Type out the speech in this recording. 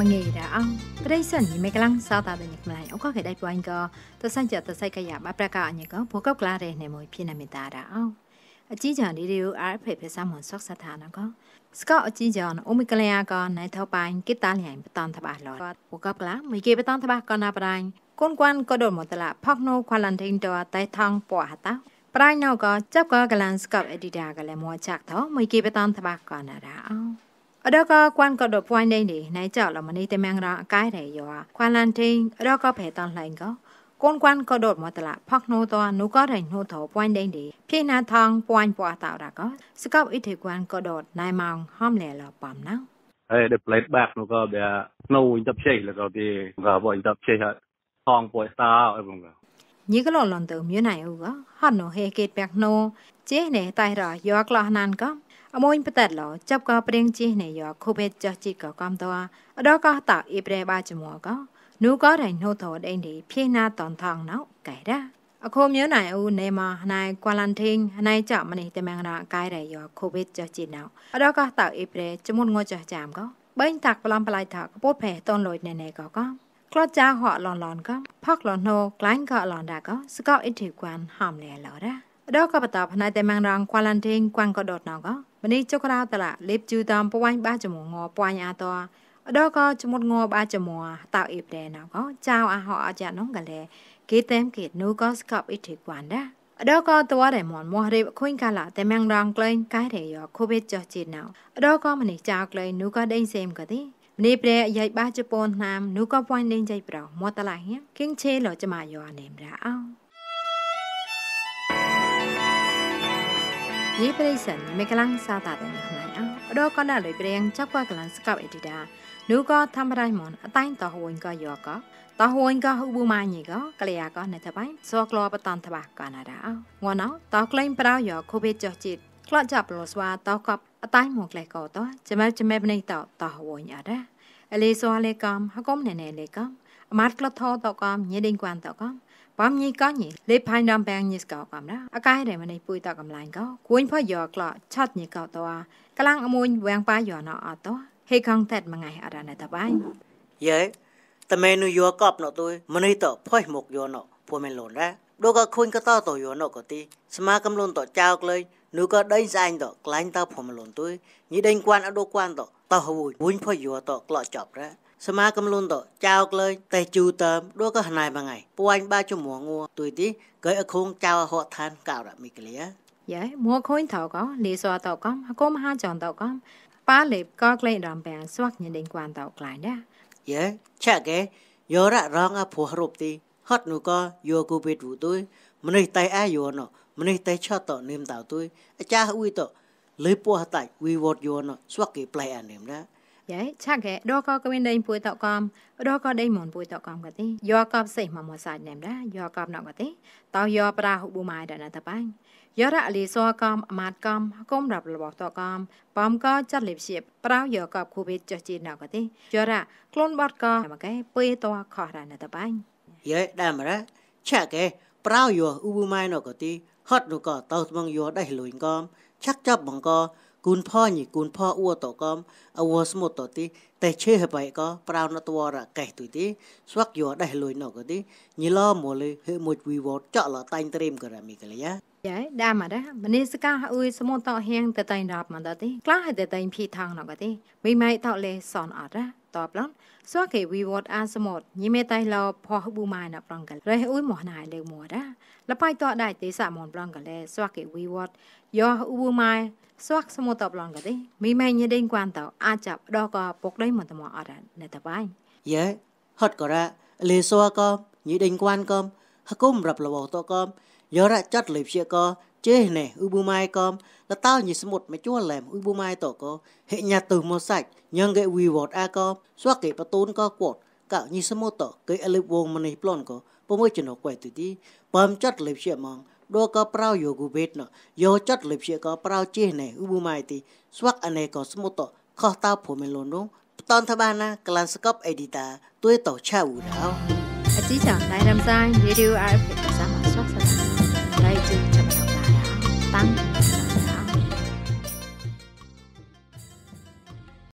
မငေတာအောင်ပရိသတ်ညီမကလန်းစားတာတဲ့ညီမလိုက်အောက်ကခဲ့တိုက်ပွိုင်းကသဆိုင်ကြသဆိုင်ကရမပရကအညကဘောကောက်ကလာတဲ့နေမွေဖြစ်နေမိတာတာအောင်အကြီးကြံလေးတွေကို RFA ဖက်ဆမွန်ဆော့ဆက်ထားနော်ကစကော့အကြီးကြံအိုမီကလယာကနိုင်ထောက်ပိုင်းကိတာလျင်ပတန်သပါလောဘောကောက်ကလာမိကေပတန်သပါကနာပရိုင်းကွန်ကွမ်ကဒိုမတလာဖောက်နိုခွာလန်တိန်တောတိုင်ထောင်ပွားဟတာပရိုင်းနောက်ကကြောက်ကဂလန်စကော့အက်ဒီတာကလည်းမောချတ်တော့မိကေပတန်သပါကနာတာအောင် ở đó có quan có đột quan đây nè nãy chợ là mình đi tìm ăn ra cái này rồi quan lan trên ở đó có phải toàn lành à. có con quan có đột một tạ là nô to nô có thành nô thổ quan đây nè phi na thang quan qua tạo ra có sự cấp ít thì quan có đột nay mong hôm nay là bầm nắng ấy để lấy bạc nó có để nô in tập chơi là có thì có vợ in tập chơi hết thang bồi sao ấy bông như cái lò lòn từ miếng này ư có hắn nó hề kết bạc nô chế này tay rồi do lo nan có អមូនបតតឡចាប់កោព្រៀងជីណេយោខូបេចោះជីកកំតោអដកោតអ៊ីប្រេបាចមួកោនូកោរៃណូតោដេញឌីភីណាតនថងណោកែរ៉ាអខូមឿណៃអ៊ូណេម៉ាណៃកួលាន់ធីងណៃចាក់មនេះតែមងរាកាយរយោខូវីដចោះជីណៅអដកោតអ៊ីប្រេចមុនងោចោះចាមកោបេងតាក់ប្លំប្លាយថាកពតផេតនលុយណេណេកោកោក្លោចាហក់លនលនកោផកលនណូក្លាញ់កោលនដាកោសកោអ៊ីធីគួនហាំលែឡរ៉ាដកបតផ្នែកតែម៉ងរងគួឡានទេងគួងក៏ដតណកមនេះចុករៅតឡាលេបជូតំពួយបាចមងពួយអាតអដកចមុតងបាចមតៅអេប្រែណកចៅអហអចានងកលេគេតែមគេនូក៏ស្កប់អ៊ីធីគួនដែរអដកតវ៉ារែមនមហរេបខុញកាឡាតែម៉ងរងក្លែងកែរេយោខូវេចចជីណៅអដកមនេះចៅក្លែងនូក៏ដេញសេមក៏ទេនេះព្រះយាយបាជប៉ុនណាមនូក៏ពួយដេញចៃប្រមតឡាហៀងគិងឆេលោចមាយោអានេមរ៉ោយេប្រិស័នមេកលាំងសាតាទាំងខ្លាញ់អោដកណ្ដាលុយព្រៀងចាប់កកលាំងស្កប់អេឌីតានូក៏ធម្មរៃមនអតែងតហួនក៏យកក៏តហួនក៏ហ៊ូប៊ូម៉ាញីក៏ក្លាក៏នៅទៅបៃសួរក្លោបតនតបាកាណារ៉ាអោងួនអោតក្លែងប្រោយកខូវេចោះជីតក្លោចាប់លោស្វាតកបអតែងមកក្លេះក៏តចាំចាំបណៃតតហួនអរ៉ាអលីសួរលេកំហកុំណែណែលេកំអមាត់ក្លថោតកំញេដេងគួនតកំបំញីកោញីលេផៃដំបែងញីកោកំណាអកាយដែលមនេះពុយតកំឡាញ់កោគួយផយោក្លោឆាត់ញីកោតោកលាំងអមួយវាងប៉ាយោណោអតោហេខងតែតមួយថ្ងៃអរណតបាយយេតមេនុយោកបណោទុយមនេះតផុយមុខយោណោពូមិនលូនដែរដូចក៏ខូនកតតយោណោកទីស្មាកំលូនតចោកលេនោះក៏ដេញស្អាញតក្លាញ់តពូមិនលូនទុយញីដេញគួនអដូគួនតតហួយវិញផយោតក្លោចប់រ៉ាសមាកំលូនតចៅក្លែងតេជូតាមដួក៏ណៃមួយថ្ងៃពួយបាជំងងទួយទីកែអខូនចៅហកឋានកោរមីក្លាយេមួខូនតោកោលីសវតោកោអកុំហាចងតោកោប៉ាលេបក៏ក្លែងរំបែងស្វាក់ញិនដេងគួនតោក្លែងដែរយេឆាក់គេយោរ៉ារងអភ័ររូបទីហត់នោះក៏យោគូពេតវូទួយម្នេះតៃអាយោណោម្នេះតៃឆតតនឹមតោទួយអាចារ្យអ៊ុយតោលឺពោះតៃវីវតយោណោស្វាក់គេប្លែអានឹមដែរយឆាក់ហេដកកវិនដេញពួយតកំដកដេញមនពួយតកំកទេយកកបសេះមកមកសាច់ណែមដាយកកបណកទេតោយកប្រាហុប៊ូម៉ៃដណតបាញ់យករអលីសកំអាមាតកំគុំរាប់របស់តកំបំកចាត់លិបជាប្រោយកកបគូវិចចជីណកទេយករខ្លួនបតកមកឯពេលតខរណតបាញ់យេដាមរឆាក់ហេប្រោយកអ៊ូប៊ូម៉ៃណកទេហត់នោះក៏តោស្មងយកដេះលួយកំឆាក់ចាប់បង្កគុណផលញីគុណផលអ៊ូតកំអវស្មុតតទីតែឆេហបៃក៏ប្រោណតវរកេះទុយទីស្វាក់យោដេះលុយណកទីញីឡមកលហេមួយវីវតចកលតៃត្រេមក៏រមីកលយ៉ាយ៉ៃដាមអរមនីសកាអ៊ុយសមុតតហៀងតតៃដាប់មកតទីក្លះតតៃភីថងណកទីមីម៉ៃតលេសនអរតបឡងស្វាក់គេវីវតអាសមុតញីមេតៃឡោផោះប៊ូម៉ៃណប្រងកលរេអ៊ុយមកណៃលើមួរ៉ាលបៃតោដៃទេសមនប្លងកលេស្វាក់គេវីវតយោអ៊ូម៉ៃស្វាក់សមុតប្លងកទេមីម៉ៃញេដេងគួនតោអាចចាប់ដកពុកដៃមន្តមអរណេតបៃយេហត់ក៏រ៉ាលេសួរក៏ញេដេងគួនក៏ហកុំរាប់លបតោក៏យោរ៉ាចាត់លេភ្យាក៏ជេណេអ៊ូប៊ូម៉ៃក៏លតោញីសមុតមកជួលែមអ៊ូប៊ូម៉ៃតោក៏ហិញ៉ាទៅមកសាច់ញ៉ងគេវីវតអាក៏ស្វាក់គេបតូនក៏គាត់កោញីសមុតតោគេអលិបវងមនេះប្លន់ក៏ pomochino kwe tu ti pam chat lip she mong do ka prao yo gu bet no yo chat lip she ka prao che ne ubu mai ti swak ane ko smuto kho ta phu men lon dong ton tha ba na klan skop edita tuai to cha u dao អតិចារ្យដែលរំសាយ Radio RF ភាសាមកសុខសប្បាយ